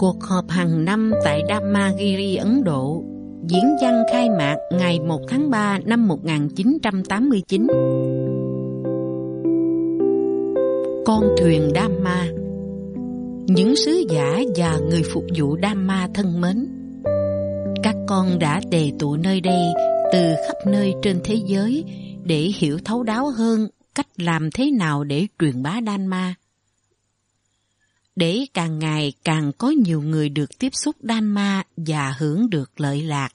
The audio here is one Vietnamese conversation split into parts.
cuộc họp hàng năm tại Damagiri, Ấn Độ, diễn văn khai mạc ngày 1 tháng 3 năm 1989. Con thuyền Dhamma Những sứ giả và người phục vụ Dhamma thân mến Các con đã đề tụ nơi đây từ khắp nơi trên thế giới để hiểu thấu đáo hơn cách làm thế nào để truyền bá Dhamma để càng ngày càng có nhiều người được tiếp xúc đan ma và hưởng được lợi lạc.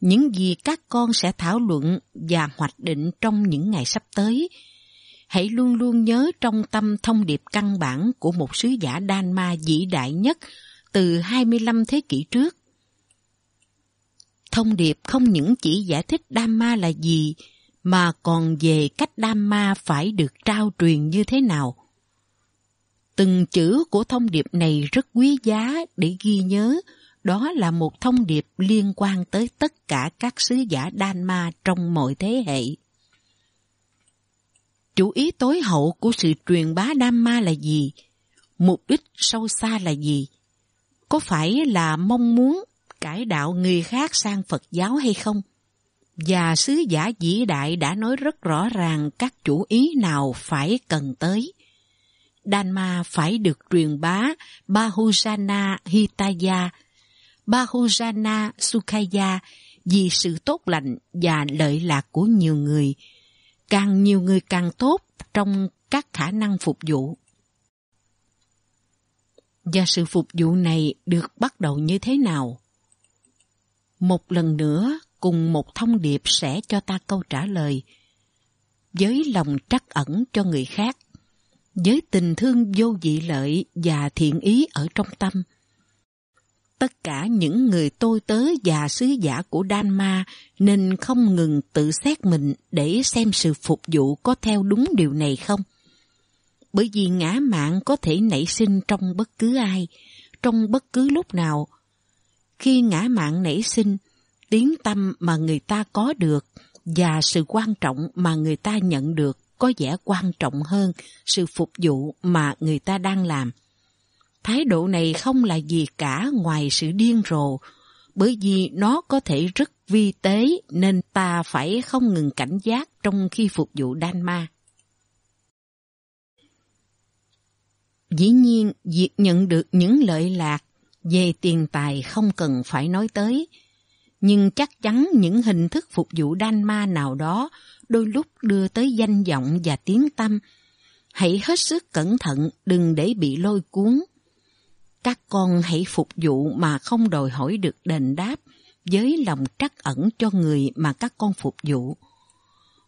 Những gì các con sẽ thảo luận và hoạch định trong những ngày sắp tới, hãy luôn luôn nhớ trong tâm thông điệp căn bản của một sứ giả đan ma vĩ đại nhất từ 25 thế kỷ trước. Thông điệp không những chỉ giải thích đam ma là gì, mà còn về cách đam ma phải được trao truyền như thế nào. Từng chữ của thông điệp này rất quý giá để ghi nhớ, đó là một thông điệp liên quan tới tất cả các sứ giả Đan Ma trong mọi thế hệ. Chủ ý tối hậu của sự truyền bá Đan Ma là gì? Mục đích sâu xa là gì? Có phải là mong muốn cải đạo người khác sang Phật giáo hay không? Và sứ giả vĩ đại đã nói rất rõ ràng các chủ ý nào phải cần tới. Đan Ma phải được truyền bá Bahujana Hitaya, Bahujana Sukhaya vì sự tốt lành và lợi lạc của nhiều người. Càng nhiều người càng tốt trong các khả năng phục vụ. Và sự phục vụ này được bắt đầu như thế nào? Một lần nữa, cùng một thông điệp sẽ cho ta câu trả lời. Với lòng trắc ẩn cho người khác, với tình thương vô dị lợi và thiện ý ở trong tâm. Tất cả những người tôi tớ và sứ giả của Đan Ma nên không ngừng tự xét mình để xem sự phục vụ có theo đúng điều này không. Bởi vì ngã mạng có thể nảy sinh trong bất cứ ai, trong bất cứ lúc nào. Khi ngã mạng nảy sinh, tiếng tâm mà người ta có được và sự quan trọng mà người ta nhận được có vẻ quan trọng hơn sự phục vụ mà người ta đang làm. Thái độ này không là gì cả ngoài sự điên rồ, bởi vì nó có thể rất vi tế nên ta phải không ngừng cảnh giác trong khi phục vụ đan ma. Dĩ nhiên, việc nhận được những lợi lạc về tiền tài không cần phải nói tới, nhưng chắc chắn những hình thức phục vụ đan ma nào đó đôi lúc đưa tới danh vọng và tiếng tăm, Hãy hết sức cẩn thận, đừng để bị lôi cuốn. Các con hãy phục vụ mà không đòi hỏi được đền đáp với lòng trắc ẩn cho người mà các con phục vụ.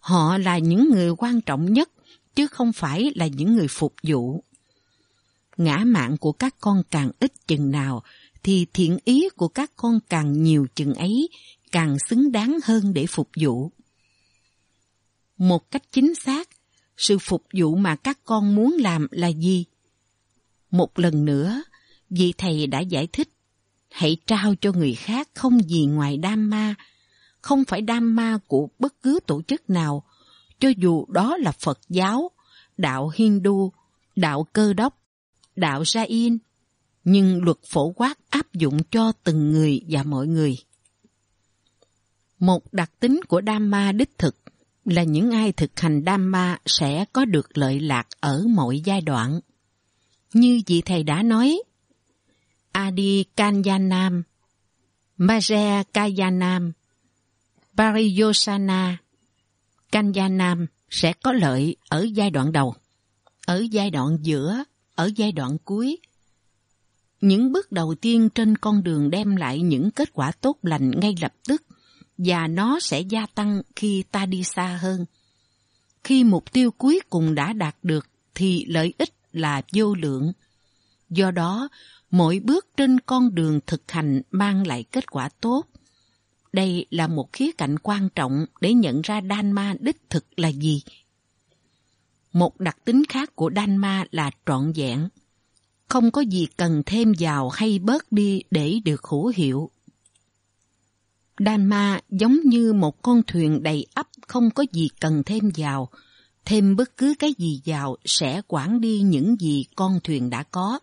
Họ là những người quan trọng nhất chứ không phải là những người phục vụ. Ngã mạng của các con càng ít chừng nào thì thiện ý của các con càng nhiều chừng ấy, càng xứng đáng hơn để phục vụ. Một cách chính xác, sự phục vụ mà các con muốn làm là gì? Một lần nữa, vị thầy đã giải thích, hãy trao cho người khác không gì ngoài đam ma, không phải đam ma của bất cứ tổ chức nào, cho dù đó là Phật giáo, đạo Hindu, đạo Cơ đốc, đạo Jain nhưng luật phổ quát áp dụng cho từng người và mọi người. Một đặc tính của Dhamma đích thực là những ai thực hành Dhamma sẽ có được lợi lạc ở mọi giai đoạn. Như vị thầy đã nói, Adi Kanyanam, Maja Kayanam, Pariyosana, Kanyanam sẽ có lợi ở giai đoạn đầu, ở giai đoạn giữa, ở giai đoạn cuối những bước đầu tiên trên con đường đem lại những kết quả tốt lành ngay lập tức và nó sẽ gia tăng khi ta đi xa hơn khi mục tiêu cuối cùng đã đạt được thì lợi ích là vô lượng do đó mỗi bước trên con đường thực hành mang lại kết quả tốt đây là một khía cạnh quan trọng để nhận ra đan ma đích thực là gì một đặc tính khác của đan ma là trọn vẹn không có gì cần thêm vào hay bớt đi để được hữu hiệu. Đan ma giống như một con thuyền đầy ắp không có gì cần thêm vào, thêm bất cứ cái gì vào sẽ quản đi những gì con thuyền đã có.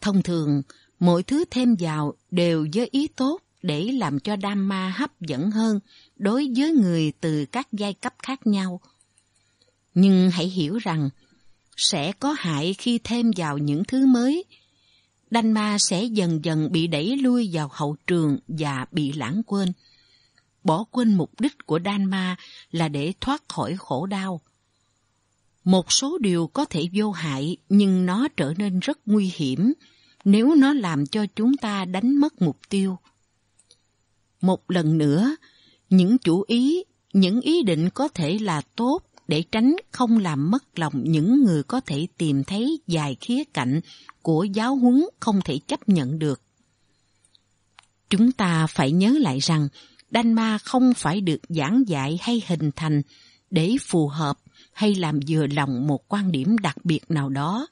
Thông thường, mỗi thứ thêm vào đều với ý tốt để làm cho đam ma hấp dẫn hơn đối với người từ các giai cấp khác nhau – nhưng hãy hiểu rằng sẽ có hại khi thêm vào những thứ mới. Đanh ma sẽ dần dần bị đẩy lui vào hậu trường và bị lãng quên. Bỏ quên mục đích của Đan ma là để thoát khỏi khổ đau. Một số điều có thể vô hại nhưng nó trở nên rất nguy hiểm nếu nó làm cho chúng ta đánh mất mục tiêu. Một lần nữa, những chủ ý, những ý định có thể là tốt để tránh không làm mất lòng những người có thể tìm thấy vài khía cạnh của giáo huấn không thể chấp nhận được. Chúng ta phải nhớ lại rằng Đan Ma không phải được giảng dạy hay hình thành để phù hợp hay làm vừa lòng một quan điểm đặc biệt nào đó.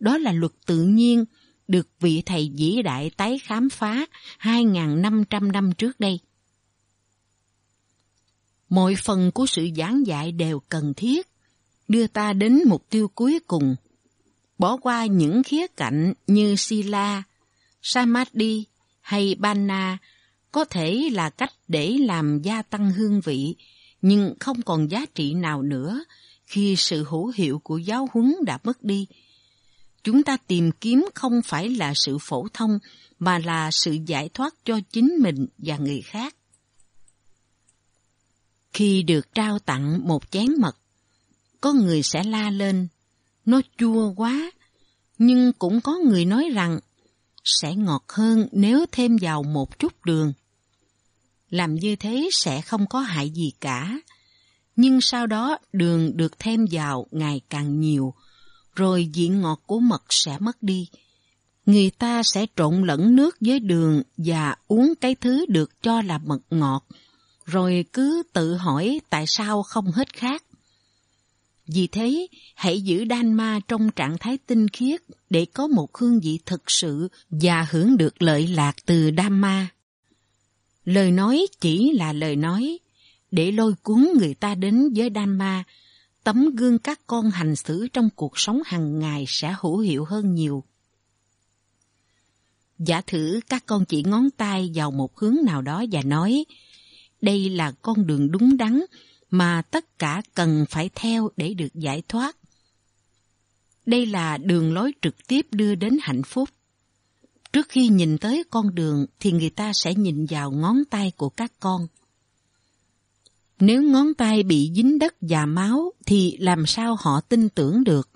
Đó là luật tự nhiên được vị thầy vĩ đại tái khám phá 2.500 năm trước đây mọi phần của sự giảng dạy đều cần thiết, đưa ta đến mục tiêu cuối cùng. Bỏ qua những khía cạnh như Sila, Samadhi hay banna có thể là cách để làm gia tăng hương vị, nhưng không còn giá trị nào nữa khi sự hữu hiệu của giáo huấn đã mất đi. Chúng ta tìm kiếm không phải là sự phổ thông mà là sự giải thoát cho chính mình và người khác. Khi được trao tặng một chén mật, có người sẽ la lên, nó chua quá, nhưng cũng có người nói rằng sẽ ngọt hơn nếu thêm vào một chút đường. Làm như thế sẽ không có hại gì cả, nhưng sau đó đường được thêm vào ngày càng nhiều, rồi vị ngọt của mật sẽ mất đi. Người ta sẽ trộn lẫn nước với đường và uống cái thứ được cho là mật ngọt rồi cứ tự hỏi tại sao không hết khác Vì thế, hãy giữ đan ma trong trạng thái tinh khiết để có một hương vị thực sự và hưởng được lợi lạc từ đan ma. Lời nói chỉ là lời nói, để lôi cuốn người ta đến với đan ma, tấm gương các con hành xử trong cuộc sống hàng ngày sẽ hữu hiệu hơn nhiều. Giả thử các con chỉ ngón tay vào một hướng nào đó và nói, đây là con đường đúng đắn mà tất cả cần phải theo để được giải thoát. Đây là đường lối trực tiếp đưa đến hạnh phúc. Trước khi nhìn tới con đường thì người ta sẽ nhìn vào ngón tay của các con. Nếu ngón tay bị dính đất và máu thì làm sao họ tin tưởng được?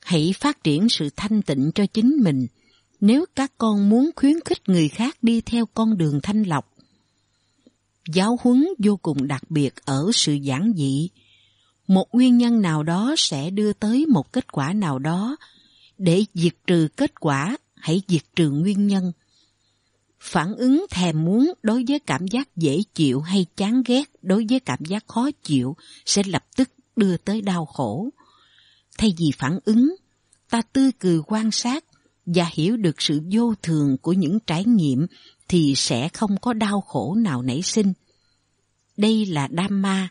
Hãy phát triển sự thanh tịnh cho chính mình nếu các con muốn khuyến khích người khác đi theo con đường thanh lọc giáo huấn vô cùng đặc biệt ở sự giản dị. Một nguyên nhân nào đó sẽ đưa tới một kết quả nào đó. Để diệt trừ kết quả, hãy diệt trừ nguyên nhân. Phản ứng thèm muốn đối với cảm giác dễ chịu hay chán ghét đối với cảm giác khó chịu sẽ lập tức đưa tới đau khổ. Thay vì phản ứng, ta tươi cười quan sát và hiểu được sự vô thường của những trải nghiệm thì sẽ không có đau khổ nào nảy sinh. Đây là Dhamma,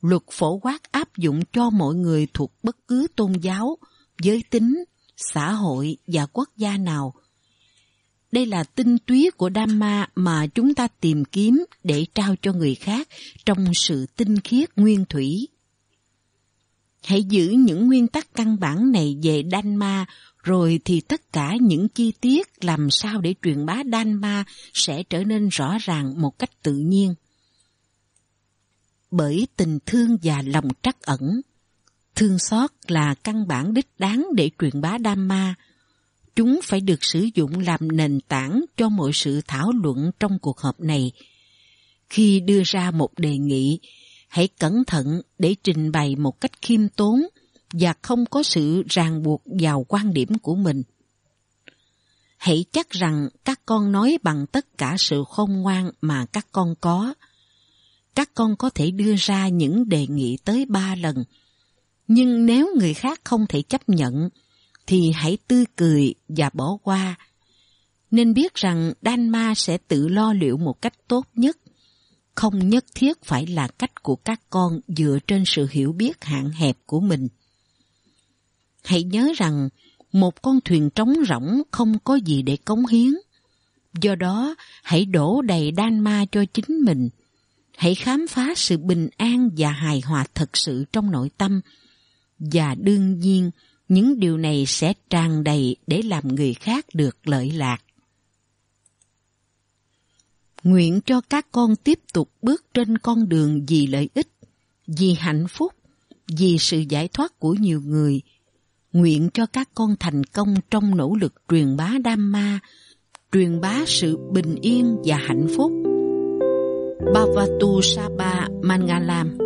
luật phổ quát áp dụng cho mọi người thuộc bất cứ tôn giáo, giới tính, xã hội và quốc gia nào. Đây là tinh túy của Dhamma mà chúng ta tìm kiếm để trao cho người khác trong sự tinh khiết nguyên thủy. Hãy giữ những nguyên tắc căn bản này về Đan Ma, rồi thì tất cả những chi tiết làm sao để truyền bá Đan Ma sẽ trở nên rõ ràng một cách tự nhiên. Bởi tình thương và lòng trắc ẩn, thương xót là căn bản đích đáng để truyền bá Đan Ma. Chúng phải được sử dụng làm nền tảng cho mọi sự thảo luận trong cuộc họp này. Khi đưa ra một đề nghị, hãy cẩn thận để trình bày một cách khiêm tốn và không có sự ràng buộc vào quan điểm của mình. Hãy chắc rằng các con nói bằng tất cả sự khôn ngoan mà các con có. Các con có thể đưa ra những đề nghị tới ba lần, nhưng nếu người khác không thể chấp nhận, thì hãy tươi cười và bỏ qua. Nên biết rằng Đan Ma sẽ tự lo liệu một cách tốt nhất không nhất thiết phải là cách của các con dựa trên sự hiểu biết hạn hẹp của mình. Hãy nhớ rằng một con thuyền trống rỗng không có gì để cống hiến. Do đó, hãy đổ đầy đan ma cho chính mình. Hãy khám phá sự bình an và hài hòa thật sự trong nội tâm. Và đương nhiên, những điều này sẽ tràn đầy để làm người khác được lợi lạc nguyện cho các con tiếp tục bước trên con đường vì lợi ích, vì hạnh phúc, vì sự giải thoát của nhiều người. Nguyện cho các con thành công trong nỗ lực truyền bá đam ma, truyền bá sự bình yên và hạnh phúc. Bhavatu Sapa Mangalam